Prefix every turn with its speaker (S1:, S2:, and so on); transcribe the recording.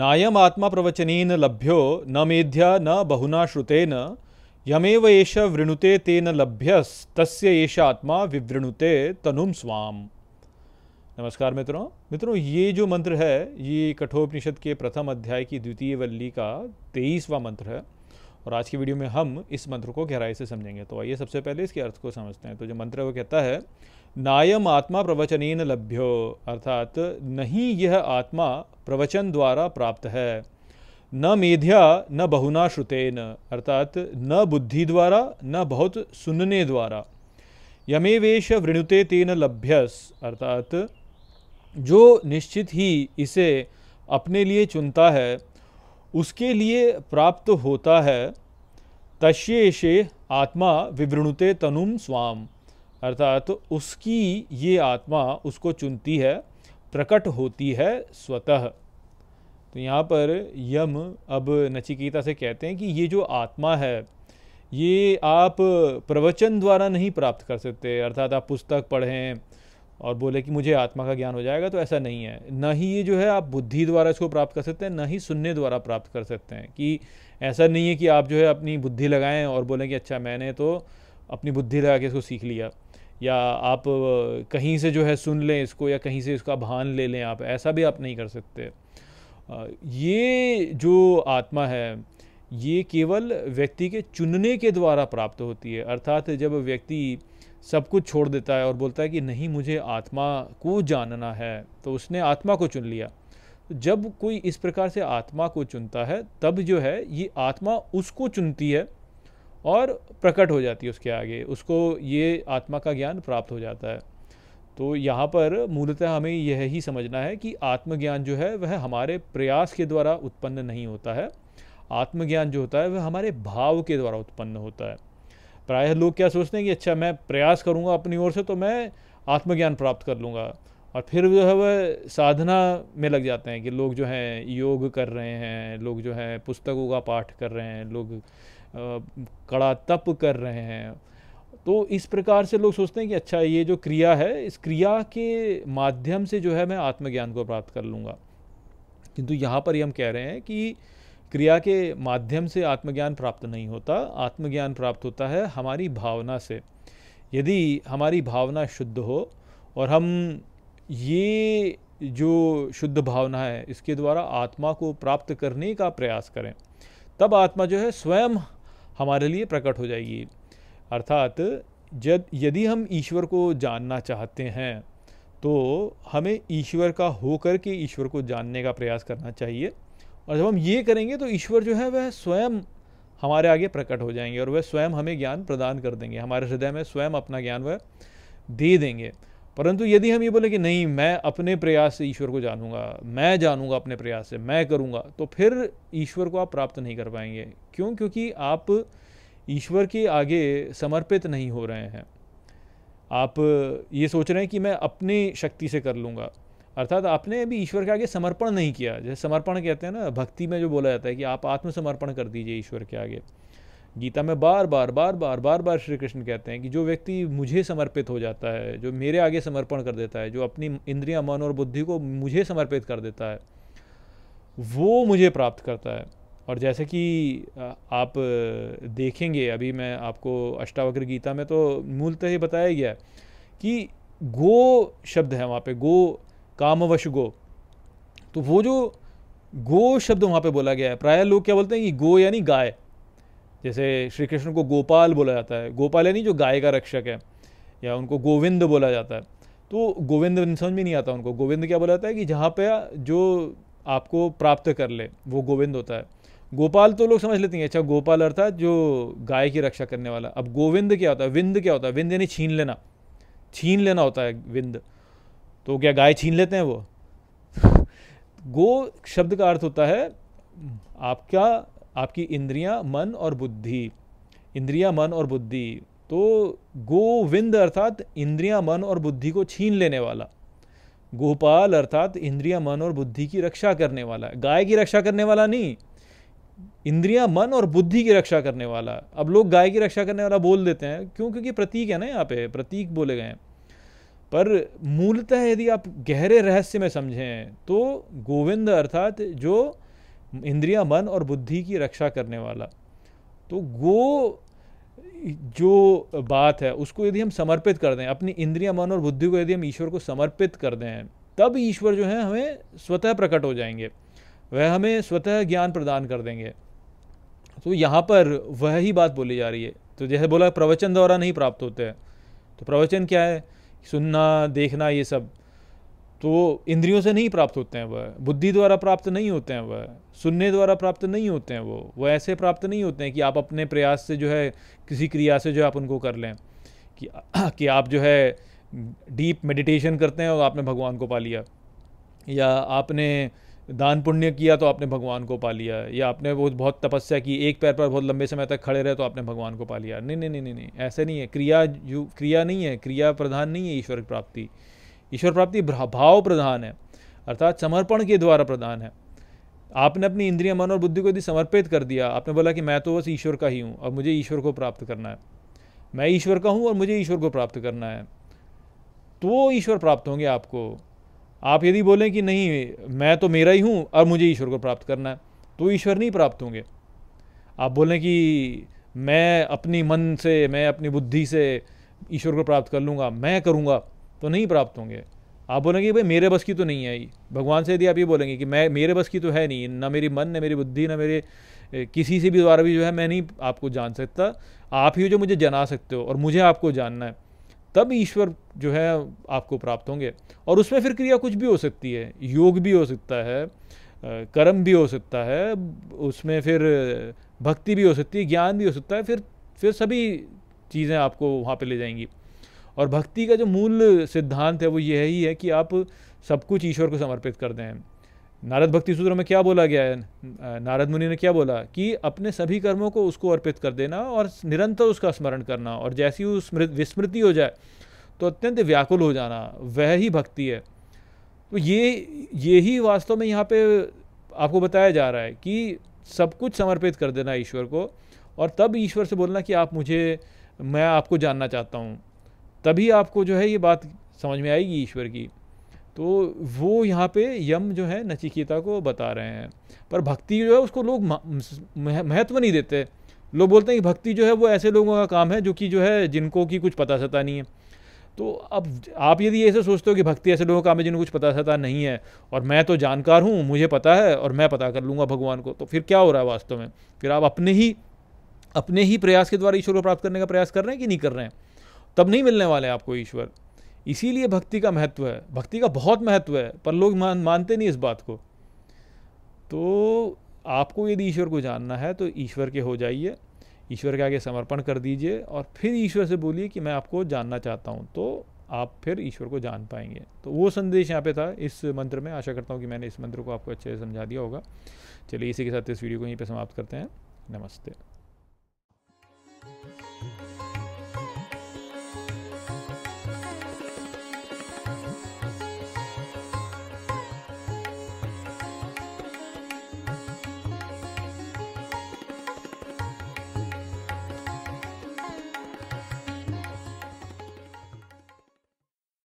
S1: नायम आत्मा प्रवचनेन लभ्यो न मेध्या न बहुना श्रुतेन यमेव एष वृणुते तेन लभ्यस्तस्य एष आत्मा विवृणुते तनुम स्वाम नमस्कार मित्रों मित्रों ये जो मंत्र है ये कठोपनिषद के प्रथम अध्याय की द्वितीय वल्ली का तेईसवा मंत्र है और आज की वीडियो में हम इस मंत्र को गहराई से समझेंगे तो आइए सबसे पहले इसके अर्थ को समझते हैं तो जो मंत्र वो कहता है नायम आत्मा प्रवचनेन लभ्यो अर्थात नहीं यह आत्मा प्रवचन द्वारा प्राप्त है न मेध्या न बहुना श्रुतेन अर्थात न बुद्धि द्वारा न बहुत सुनने द्वारा यमेवेश वृणुते तेन लभ्यस अर्थात जो निश्चित ही इसे अपने लिए चुनता है उसके लिए प्राप्त होता है तस्येषे आत्मा विवृणुते तनुम स्वाम अर्थात उसकी ये आत्मा उसको चुनती है प्रकट होती है स्वतः तो यहाँ पर यम अब नचिकेता से कहते हैं कि ये जो आत्मा है ये आप प्रवचन द्वारा नहीं प्राप्त कर सकते अर्थात आप पुस्तक पढ़ें और बोले कि मुझे आत्मा का ज्ञान हो जाएगा तो ऐसा नहीं है ना ही ये जो है आप बुद्धि द्वारा इसको प्राप्त कर सकते हैं ना ही सुनने द्वारा प्राप्त कर सकते हैं कि ऐसा नहीं है कि आप जो है अपनी बुद्धि लगाएं और बोलें कि अच्छा मैंने तो अपनी बुद्धि लगा के इसको सीख लिया या आप कहीं से जो है सुन लें इसको या कहीं से इसका भान ले लें आप ऐसा भी आप नहीं कर सकते ये जो आत्मा है ये केवल व्यक्ति के चुनने के द्वारा प्राप्त होती है अर्थात जब व्यक्ति सब कुछ छोड़ देता है और बोलता है कि नहीं मुझे आत्मा को जानना है तो उसने आत्मा को चुन लिया जब कोई इस प्रकार से आत्मा को चुनता है तब जो है ये आत्मा उसको चुनती है और प्रकट हो जाती है उसके आगे उसको ये आत्मा का ज्ञान प्राप्त हो जाता है तो यहाँ पर मूलतः हमें यह ही समझना है कि आत्मज्ञान जो है वह हमारे प्रयास के द्वारा उत्पन्न नहीं होता है आत्मज्ञान जो होता है वह हमारे भाव के द्वारा उत्पन्न होता है प्रायः लोग क्या सोचते हैं कि अच्छा मैं प्रयास करूँगा अपनी ओर से तो मैं आत्मज्ञान प्राप्त कर लूँगा और फिर जो है वह साधना में लग जाते हैं कि लोग जो हैं योग कर रहे हैं लोग जो हैं पुस्तकों का पाठ कर रहे हैं लोग कड़ा तप कर रहे हैं तो इस प्रकार से लोग सोचते हैं कि अच्छा ये जो क्रिया है इस क्रिया के माध्यम से जो है मैं आत्मज्ञान को प्राप्त कर लूँगा किंतु यहाँ पर ही हम कह रहे हैं कि क्रिया के माध्यम से आत्मज्ञान प्राप्त नहीं होता आत्मज्ञान प्राप्त होता है हमारी भावना से यदि हमारी भावना शुद्ध हो और हम ये जो शुद्ध भावना है इसके द्वारा आत्मा को प्राप्त करने का प्रयास करें तब आत्मा जो है स्वयं हमारे लिए प्रकट हो जाएगी अर्थात जब यदि हम ईश्वर को जानना चाहते हैं तो हमें ईश्वर का होकर के ईश्वर को जानने का प्रयास करना चाहिए और जब हम ये करेंगे तो ईश्वर जो है वह स्वयं हमारे आगे प्रकट हो जाएंगे और वह स्वयं हमें ज्ञान प्रदान कर देंगे हमारे हृदय में स्वयं अपना ज्ञान वह दे देंगे परंतु यदि हम ये बोले कि नहीं मैं अपने प्रयास से ईश्वर को जानूंगा मैं जानूंगा अपने प्रयास से मैं करूंगा तो फिर ईश्वर को आप प्राप्त नहीं कर पाएंगे क्यों क्योंकि आप ईश्वर के आगे समर्पित नहीं हो रहे हैं आप ये सोच रहे हैं कि मैं अपनी शक्ति से कर लूँगा अर्थात आपने अभी ईश्वर के आगे समर्पण नहीं किया जैसे समर्पण कहते हैं ना भक्ति में जो बोला जाता है कि आप आत्मसमर्पण कर दीजिए ईश्वर के आगे गीता में बार बार बार बार बार बार श्री कृष्ण कहते हैं कि जो व्यक्ति मुझे समर्पित हो जाता है जो मेरे आगे समर्पण कर देता है जो अपनी इंद्रिया मन और बुद्धि को मुझे समर्पित कर देता है वो मुझे प्राप्त करता है और जैसे कि आप देखेंगे अभी मैं आपको अष्टावक्र गीता में तो मूलतः ही बताया गया कि गो शब्द है वहाँ पे गो कामवश गो तो वो जो गो शब्द वहाँ पे बोला गया है प्रायः लोग क्या बोलते हैं कि गो यानी गाय जैसे श्री कृष्ण को गोपाल बोला जाता है गोपाल यानी जो गाय का रक्षक है या उनको गोविंद बोला जाता है तो गोविंद समझ में नहीं आता उनको गोविंद क्या बोला जाता है कि जहाँ पे जो आपको प्राप्त कर ले वो गोविंद होता है गोपाल तो लोग समझ लेते हैं अच्छा गोपाल अर्थात जो गाय की रक्षा करने वाला अब गोविंद क्या होता है विंद क्या होता है विंद यानी छीन लेना छीन लेना होता है विंद तो क्या गाय छीन लेते हैं वो गो शब्द का अर्थ होता है आपका आपकी इंद्रियां मन और बुद्धि इंद्रियां मन और बुद्धि तो गोविंद अर्थात इंद्रियां मन और बुद्धि को छीन लेने वाला गोपाल अर्थात इंद्रिया मन और बुद्धि की रक्षा करने वाला गाय की रक्षा करने वाला नहीं इंद्रिया मन और बुद्धि की रक्षा करने वाला अब लोग गाय की रक्षा करने वाला बोल देते हैं क्यों क्योंकि प्रतीक है ना यहाँ पे प्रतीक बोले गए हैं पर मूलतः यदि आप गहरे रहस्य में समझें तो गोविंद अर्थात जो इंद्रिया मन और बुद्धि की रक्षा करने वाला तो वो जो बात है उसको यदि हम समर्पित कर दें अपनी इंद्रिया मन और बुद्धि को यदि हम ईश्वर को समर्पित कर दें तब ईश्वर जो है हमें स्वतः प्रकट हो जाएंगे वह हमें स्वतः ज्ञान प्रदान कर देंगे तो यहाँ पर वह ही बात बोली जा रही है तो जैसे बोला प्रवचन द्वारा नहीं प्राप्त होते हैं तो प्रवचन क्या है सुनना देखना ये सब तो इंद्रियों से नहीं प्राप्त होते हैं वह बुद्धि द्वारा प्राप्त नहीं होते हैं वह सुनने द्वारा प्राप्त नहीं होते हैं वो वह ऐसे प्राप्त नहीं होते हैं कि आप अपने प्रयास से जो है किसी क्रिया से जो आप उनको कर लें कि कि आप जो है डीप मेडिटेशन करते हैं और आपने भगवान को पा लिया या आपने दान पुण्य किया तो आपने भगवान को पा लिया या आपने वो बहुत तपस्या की एक पैर पर बहुत लंबे समय तक खड़े रहे तो आपने भगवान को पा लिया नहीं नहीं नहीं नहीं ऐसे नहीं है क्रिया जो क्रिया नहीं है क्रिया प्रधान नहीं है ईश्वर की प्राप्ति ईश्वर प्राप्ति भाव प्रधान है अर्थात समर्पण के द्वारा प्रधान है आपने अपनी इंद्रिय मन और बुद्धि को यदि समर्पित कर दिया आपने बोला कि मैं तो बस ईश्वर का ही हूँ और मुझे ईश्वर को प्राप्त करना है मैं ईश्वर का हूँ और मुझे ईश्वर को प्राप्त करना है तो ईश्वर प्राप्त होंगे आपको आप यदि बोलें कि नहीं मैं तो मेरा ही हूँ और मुझे ईश्वर को प्राप्त करना है तो ईश्वर नहीं प्राप्त होंगे आप बोलें कि मैं अपनी मन से मैं अपनी बुद्धि से ईश्वर को प्राप्त कर लूँगा मैं करूँगा तो नहीं प्राप्त होंगे आप बोलेंगे भाई मेरे बस की तो नहीं है भगवान से यदि आप ये बोलेंगे कि मैं मेरे बस की तो है नहीं ना मेरी मन ना मेरी बुद्धि ना मेरे किसी से भी द्वारा भी जो है मैं नहीं आपको जान सकता आप ही जो मुझे जना सकते हो और मुझे आपको जानना है तब ईश्वर जो है आपको प्राप्त होंगे और उसमें फिर क्रिया कुछ भी हो सकती है योग भी हो सकता है कर्म भी हो सकता है उसमें फिर भक्ति भी हो सकती है ज्ञान भी हो सकता है फिर फिर सभी चीज़ें आपको वहाँ पे ले जाएंगी और भक्ति का जो मूल सिद्धांत है वो यह ही है कि आप सब कुछ ईश्वर को समर्पित कर दें नारद भक्ति सूत्र में क्या बोला गया है नारद मुनि ने क्या बोला कि अपने सभी कर्मों को उसको अर्पित कर देना और निरंतर उसका स्मरण करना और जैसी स्मृत विस्मृति हो जाए तो अत्यंत व्याकुल हो जाना वह ही भक्ति है तो ये ये ही वास्तव में यहाँ पे आपको बताया जा रहा है कि सब कुछ समर्पित कर देना ईश्वर को और तब ईश्वर से बोलना कि आप मुझे मैं आपको जानना चाहता हूँ तभी आपको जो है ये बात समझ में आएगी ईश्वर की तो वो यहाँ पे यम जो है नचिकेता को बता रहे हैं पर भक्ति जो है उसको लोग महत्व नहीं देते लोग बोलते हैं कि भक्ति जो है वो ऐसे लोगों का काम है जो कि जो है जिनको कि कुछ पता सता नहीं है तो अब आप यदि ऐसे सोचते हो कि भक्ति ऐसे लोगों का काम है जिनको कुछ पता सता नहीं है और मैं तो जानकार हूँ मुझे पता है और मैं पता कर लूँगा भगवान को तो फिर क्या हो रहा है वास्तव में फिर आप अपने ही अपने ही प्रयास के द्वारा ईश्वर को प्राप्त करने का प्रयास कर रहे हैं कि नहीं कर रहे हैं तब नहीं मिलने वाले आपको ईश्वर इसीलिए भक्ति का महत्व है भक्ति का बहुत महत्व है पर लोग मान मानते नहीं इस बात को तो आपको यदि ईश्वर को जानना है तो ईश्वर के हो जाइए ईश्वर के आगे समर्पण कर दीजिए और फिर ईश्वर से बोलिए कि मैं आपको जानना चाहता हूँ तो आप फिर ईश्वर को जान पाएंगे तो वो संदेश यहाँ पे था इस मंत्र में आशा करता हूँ कि मैंने इस मंत्र को आपको अच्छे से समझा दिया होगा चलिए इसी के साथ इस वीडियो को यहीं पर समाप्त करते हैं नमस्ते